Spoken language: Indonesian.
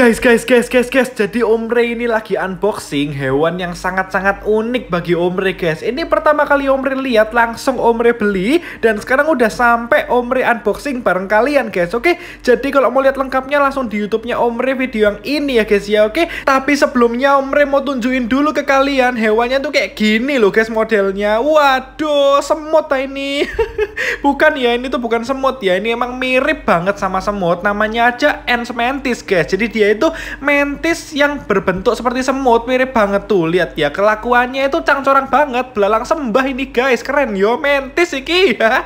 Guys, guys, guys, guys, guys. Jadi Om ini lagi unboxing hewan yang sangat-sangat unik bagi Om guys. Ini pertama kali Om lihat, langsung Om beli dan sekarang udah sampai Om unboxing bareng kalian, guys. Oke. Jadi kalau mau lihat lengkapnya langsung di YouTube-nya Om video yang ini ya, guys ya. Oke. Tapi sebelumnya Om mau tunjukin dulu ke kalian hewannya tuh kayak gini loh, guys modelnya. Waduh, semut lah ini. bukan ya, ini tuh bukan semut ya. Ini emang mirip banget sama semut. Namanya aja Ensmentis, guys. Jadi dia yaitu mentis yang berbentuk seperti semut mirip banget tuh lihat ya kelakuannya itu cangcorang banget belalang sembah ini guys keren yo mentis iki